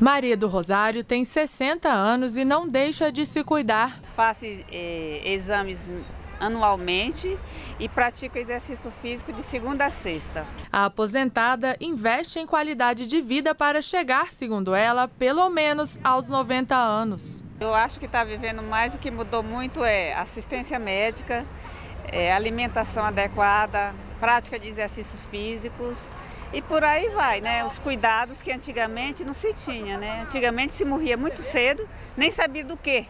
Maria do Rosário tem 60 anos e não deixa de se cuidar. Faço eh, exames anualmente e pratica exercício físico de segunda a sexta. A aposentada investe em qualidade de vida para chegar, segundo ela, pelo menos aos 90 anos. Eu acho que está vivendo mais, o que mudou muito é assistência médica, é, alimentação adequada, prática de exercícios físicos e por aí vai, né? Os cuidados que antigamente não se tinha, né? Antigamente se morria muito cedo, nem sabia do quê.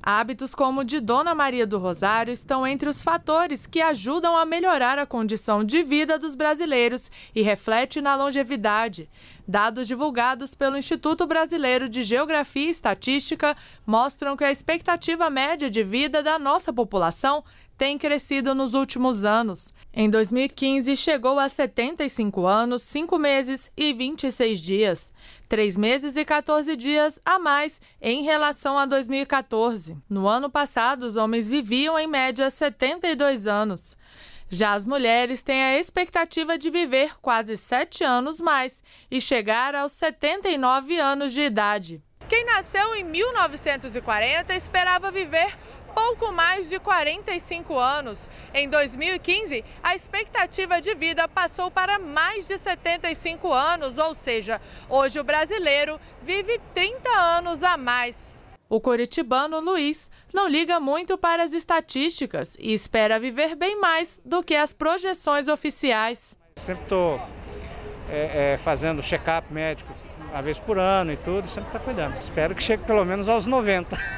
Hábitos como o de Dona Maria do Rosário estão entre os fatores que ajudam a melhorar a condição de vida dos brasileiros e reflete na longevidade. Dados divulgados pelo Instituto Brasileiro de Geografia e Estatística mostram que a expectativa média de vida da nossa população tem crescido nos últimos anos. Em 2015, chegou a 75 anos, 5 meses e 26 dias. 3 meses e 14 dias a mais em relação a 2014. No ano passado, os homens viviam em média 72 anos. Já as mulheres têm a expectativa de viver quase 7 anos mais e chegar aos 79 anos de idade. Quem nasceu em 1940 esperava viver pouco mais de 45 anos. Em 2015, a expectativa de vida passou para mais de 75 anos, ou seja, hoje o brasileiro vive 30 anos a mais. O coritibano Luiz não liga muito para as estatísticas e espera viver bem mais do que as projeções oficiais. Sempre estou é, é, fazendo check-up médico uma vez por ano e tudo, sempre está cuidando. Espero que chegue pelo menos aos 90.